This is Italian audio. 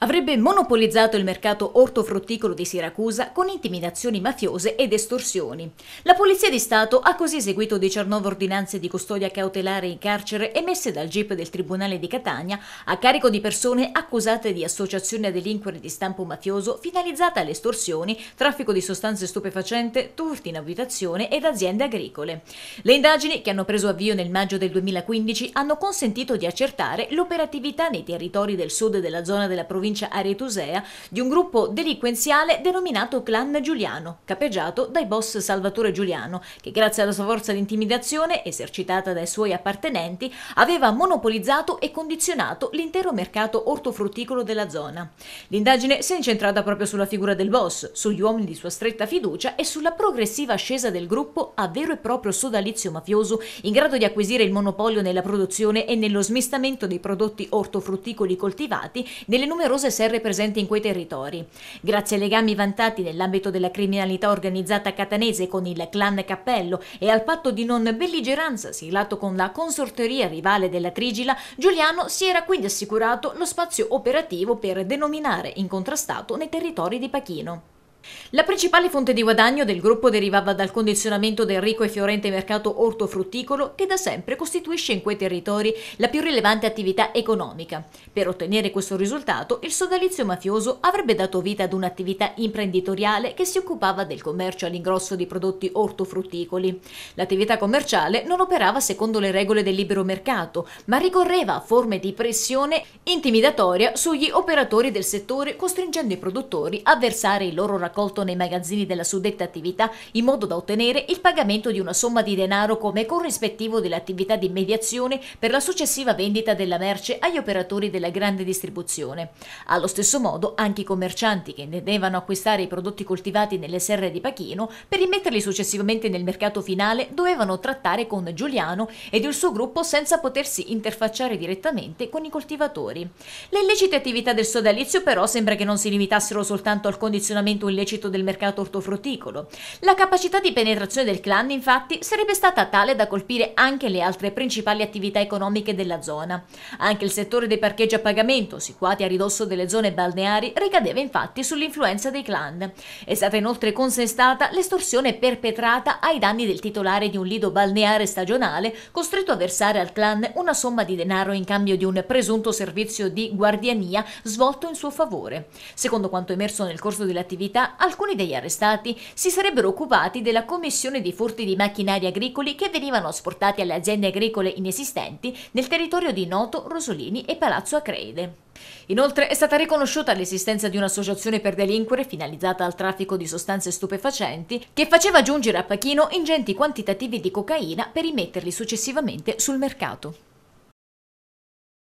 Avrebbe monopolizzato il mercato ortofrutticolo di Siracusa con intimidazioni mafiose ed estorsioni. La Polizia di Stato ha così eseguito 19 ordinanze di custodia cautelare in carcere emesse dal GIP del Tribunale di Catania a carico di persone accusate di associazione a delinquere di stampo mafioso finalizzata alle estorsioni, traffico di sostanze stupefacenti, turti in abitazione ed aziende agricole. Le indagini, che hanno preso avvio nel maggio del 2015, hanno consentito di accertare l'operatività nei territori del sud della zona della provincia provincia aretusea, di un gruppo delinquenziale denominato Clan Giuliano, capeggiato dai boss Salvatore Giuliano, che grazie alla sua forza di intimidazione esercitata dai suoi appartenenti aveva monopolizzato e condizionato l'intero mercato ortofrutticolo della zona. L'indagine si è incentrata proprio sulla figura del boss, sugli uomini di sua stretta fiducia e sulla progressiva ascesa del gruppo a vero e proprio sodalizio mafioso in grado di acquisire il monopolio nella produzione e nello smistamento dei prodotti ortofrutticoli coltivati nelle numerose numerose serre presenti in quei territori. Grazie ai legami vantati nell'ambito della criminalità organizzata catanese con il clan Cappello e al patto di non belligeranza siglato con la consorteria rivale della Trigila, Giuliano si era quindi assicurato lo spazio operativo per denominare incontrastato nei territori di Pachino. La principale fonte di guadagno del gruppo derivava dal condizionamento del ricco e fiorente mercato ortofrutticolo che da sempre costituisce in quei territori la più rilevante attività economica. Per ottenere questo risultato il sodalizio mafioso avrebbe dato vita ad un'attività imprenditoriale che si occupava del commercio all'ingrosso di prodotti ortofrutticoli. L'attività commerciale non operava secondo le regole del libero mercato, ma ricorreva a forme di pressione intimidatoria sugli operatori del settore costringendo i produttori a versare i loro raccolti raccolto nei magazzini della suddetta attività in modo da ottenere il pagamento di una somma di denaro come corrispettivo dell'attività di mediazione per la successiva vendita della merce agli operatori della grande distribuzione. Allo stesso modo anche i commercianti che intendevano acquistare i prodotti coltivati nelle serre di Pachino per rimetterli successivamente nel mercato finale dovevano trattare con Giuliano ed il suo gruppo senza potersi interfacciare direttamente con i coltivatori. Le illecite attività del sodalizio però sembra che non si limitassero soltanto al condizionamento illecito del mercato ortofrutticolo. La capacità di penetrazione del clan, infatti, sarebbe stata tale da colpire anche le altre principali attività economiche della zona. Anche il settore dei parcheggi a pagamento, situati a ridosso delle zone balneari, ricadeva infatti sull'influenza dei clan. È stata inoltre contestata l'estorsione perpetrata ai danni del titolare di un lido balneare stagionale, costretto a versare al clan una somma di denaro in cambio di un presunto servizio di guardiania svolto in suo favore. Secondo quanto emerso nel corso dell'attività, alcuni degli arrestati si sarebbero occupati della commissione di furti di macchinari agricoli che venivano asportati alle aziende agricole inesistenti nel territorio di Noto, Rosolini e Palazzo Acreide. Inoltre è stata riconosciuta l'esistenza di un'associazione per delinquere finalizzata al traffico di sostanze stupefacenti che faceva giungere a Pachino ingenti quantitativi di cocaina per rimetterli successivamente sul mercato.